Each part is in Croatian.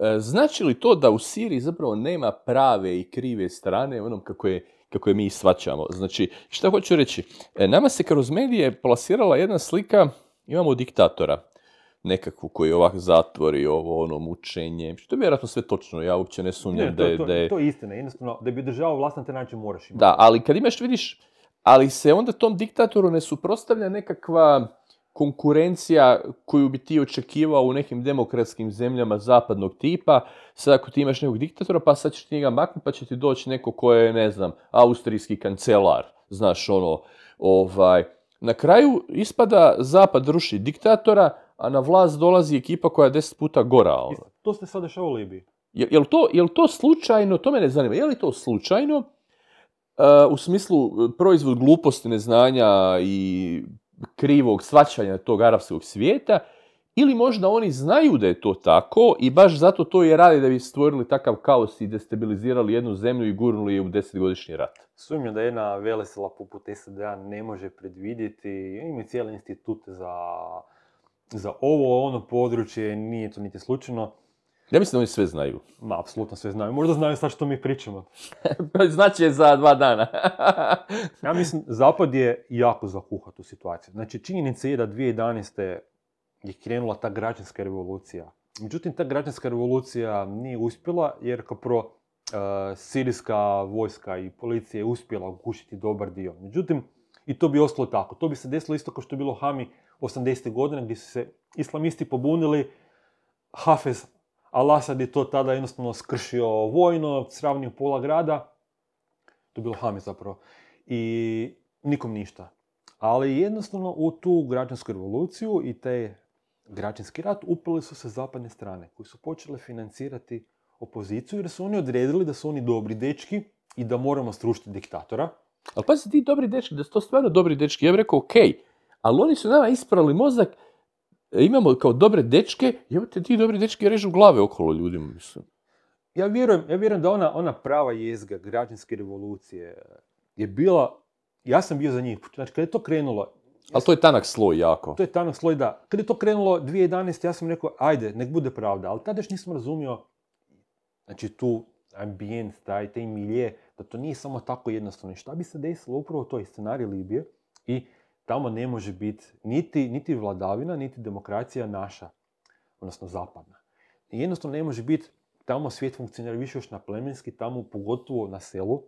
E, znači li to da u Siriji zapravo nema prave i krive strane onom kako je kako je mi svačamo. Znači, šta hoću reći? E, nama se kroz medije plasirala jedna slika, imamo diktatora, nekakvu koji ovak zatvori ovo, ono, mučenje, što je vjerojatno sve točno, ja uopće ne sumnjam da je... To, je istina, jednostavno, da bi državao vlast na te način moraš imati. Da, ali kad imaš, vidiš, ali se onda tom diktatoru ne suprostavlja nekakva konkurencija koju bi ti očekivao u nekim demokratskim zemljama zapadnog tipa, sad ako ti imaš nekog diktatora, pa sad ćeš ti njega maknuti, pa će ti doći neko ko je, ne znam, austrijski kancelar, znaš, ono, ovaj. Na kraju ispada zapad ruši diktatora, a na vlast dolazi ekipa koja je deset puta gora, ono. To ste sad dešavali u Libiji. Je, jel, to, to slučajno, to mene zanima, je li to slučajno, uh, u smislu e, proizvod gluposti, neznanja i krivog svačanja tog arapskog svijeta, ili možda oni znaju da je to tako i baš zato to i radi da bi stvorili takav kaos i destabilizirali jednu zemlju i gurnuli je u desetgodišnji rat. Sumnjam da jedna velesila poput SDA ne može predvidjeti, ima cijeli institut za, za ovo, ono područje, nije to niti slučajno. Ja mislim da oni sve znaju. Ma, apsolutno sve znaju. Možda znaju sad što mi pričamo. znači za dva dana. ja mislim, Zapad je jako zakuhat u situaciju. Znači, činjenica je da 2011. je krenula ta građanska revolucija. Međutim, ta građanska revolucija nije uspjela jer kao pro e, sirijska vojska i policija je uspjela ugušiti dobar dio. Međutim, i to bi ostalo tako. To bi se desilo isto kao što je bilo Hami 80. godina gdje su se islamisti pobunili, Hafez Al Asad je to tada jednostavno skršio vojno, sravnio pola grada. To je bilo Hame zapravo. I nikom ništa. Ali jednostavno u tu građansku revoluciju i taj građanski rat upali su se zapadne strane koji su počele financirati opoziciju jer su oni odredili da su oni dobri dečki i da moramo strušiti diktatora. Ali pazi ti dobri dečki, da su to stvarno dobri dečki. Ja bih rekao okej, ali oni su nama isprali mozak E, imamo kao dobre dečke, evo ti dobre dečki režu glave okolo ljudima, mislim. Ja vjerujem, ja vjerujem da ona, ona prava jezga građanske revolucije je bila, ja sam bio za njih, znači kad je to krenulo, ali to je tanak sloj jako. To je tanak sloj, da. Kad je to krenulo 2011. ja sam rekao, ajde, nek bude pravda. Ali tada još nisam razumio, znači tu ambijent, taj, taj milje, da to nije samo tako jednostavno. I šta bi se desilo upravo toj scenarij Libije i tamo ne može biti niti, niti vladavina, niti demokracija naša, odnosno zapadna. Jednostavno ne može biti, tamo svijet funkcionira više još na plemenski, tamo pogotovo na selu, e,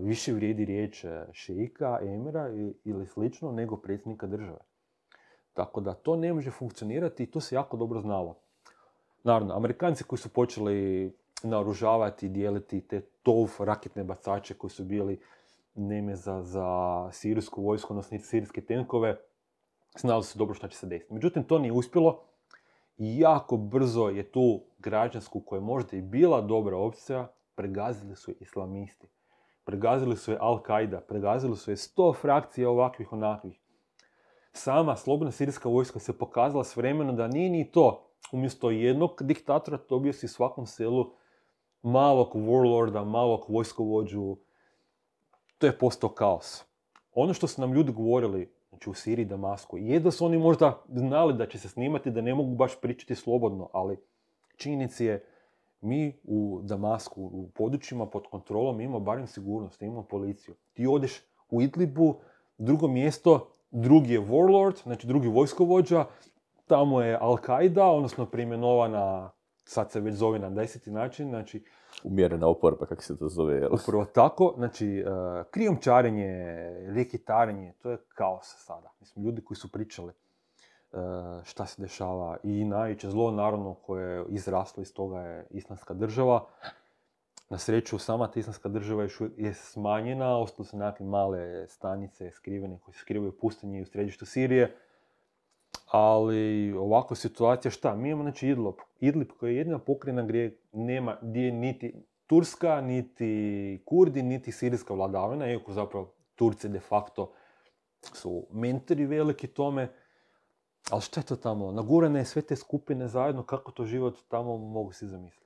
više vrijedi riječ šeika, emira ili slično nego predsjednika države. Tako da to ne može funkcionirati i to se jako dobro znalo. Naravno, Amerikanci koji su počeli naoružavati i dijeliti te tov raketne bacače koji su bili Nemeza za sirijsku vojsku, odnosno sirijske tenkove, znali su dobro što će se desiti. Međutim, to nije uspjelo. Jako brzo je tu građansku koja je možda i bila dobra opcija, pregazili su islamisti. Pregazili su je Al-Qaida, pregazili su je sto frakcija ovakvih onakvih. Sama slobodna sirijska vojska se pokazala s vremenom da nije ni to. Umjesto jednog diktatora dobio si svakom selu malog warlorda, malog vojskovođu, to je postao kaos. Ono što su nam ljudi govorili, znači u Siriji i Damasku, je da su oni možda znali da će se snimati, da ne mogu baš pričati slobodno, ali činjenica je mi u Damasku, u područjima pod kontrolom, imamo barem sigurnost, imamo policiju. Ti odeš u Idlibu, drugo mjesto, drugi je warlord, znači drugi vojskovođa, tamo je Al-Qaida, odnosno primjenovana sad se već zove na deseti način, znači... Umjerena oporba, kako se to zove, jel? Upravo tako, znači, eh, krijomčarenje, reketarenje, to je kaos sada. Mislim, ljudi koji su pričali eh, šta se dešava i najveće zlo, naravno, koje je izraslo iz toga je islamska država. Na sreću, sama ta islamska država je smanjena, ostalo su nekakve male stanice skrivene koje se skrivaju u pustinji u središtu Sirije ali ovakva situacija šta? Mi imamo znači Idlib, Idlib koja je jedina pokrina gdje nema gdje niti Turska, niti Kurdi, niti sirijska vladavina, iako zapravo Turci de facto su mentori veliki tome. Ali šta je to tamo? Nagurane sve te skupine zajedno, kako to život tamo mogu si zamisliti.